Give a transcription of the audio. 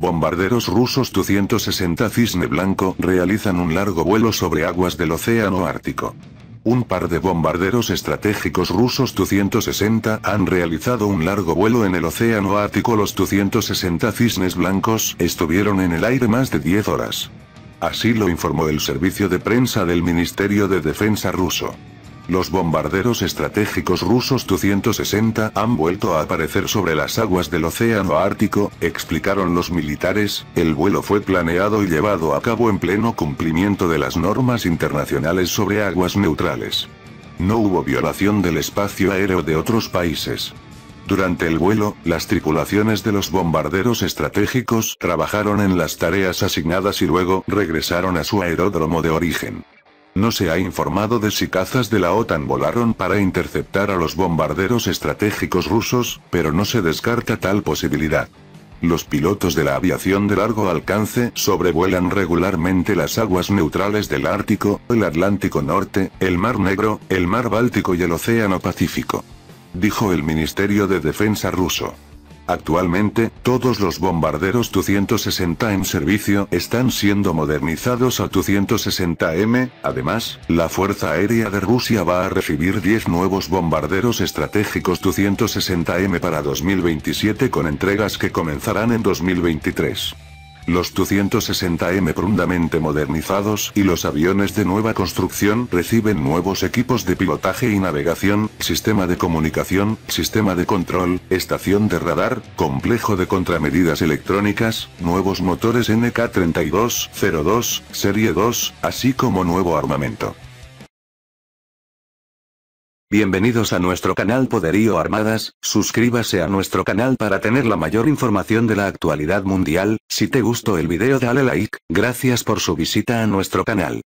Bombarderos rusos Tu-160 Cisne Blanco realizan un largo vuelo sobre aguas del Océano Ártico. Un par de bombarderos estratégicos rusos Tu-160 han realizado un largo vuelo en el Océano Ártico. Los Tu-160 Cisnes Blancos estuvieron en el aire más de 10 horas. Así lo informó el servicio de prensa del Ministerio de Defensa ruso. Los bombarderos estratégicos rusos Tu-160 han vuelto a aparecer sobre las aguas del Océano Ártico, explicaron los militares, el vuelo fue planeado y llevado a cabo en pleno cumplimiento de las normas internacionales sobre aguas neutrales. No hubo violación del espacio aéreo de otros países. Durante el vuelo, las tripulaciones de los bombarderos estratégicos trabajaron en las tareas asignadas y luego regresaron a su aeródromo de origen. No se ha informado de si cazas de la OTAN volaron para interceptar a los bombarderos estratégicos rusos, pero no se descarta tal posibilidad. Los pilotos de la aviación de largo alcance sobrevuelan regularmente las aguas neutrales del Ártico, el Atlántico Norte, el Mar Negro, el Mar Báltico y el Océano Pacífico. Dijo el Ministerio de Defensa ruso. Actualmente, todos los bombarderos Tu-160 en servicio están siendo modernizados a Tu-160M, además, la Fuerza Aérea de Rusia va a recibir 10 nuevos bombarderos estratégicos Tu-160M para 2027 con entregas que comenzarán en 2023. Los 260 m profundamente modernizados y los aviones de nueva construcción reciben nuevos equipos de pilotaje y navegación, sistema de comunicación, sistema de control, estación de radar, complejo de contramedidas electrónicas, nuevos motores NK-3202, Serie 2, así como nuevo armamento. Bienvenidos a nuestro canal Poderío Armadas, suscríbase a nuestro canal para tener la mayor información de la actualidad mundial, si te gustó el video dale like, gracias por su visita a nuestro canal.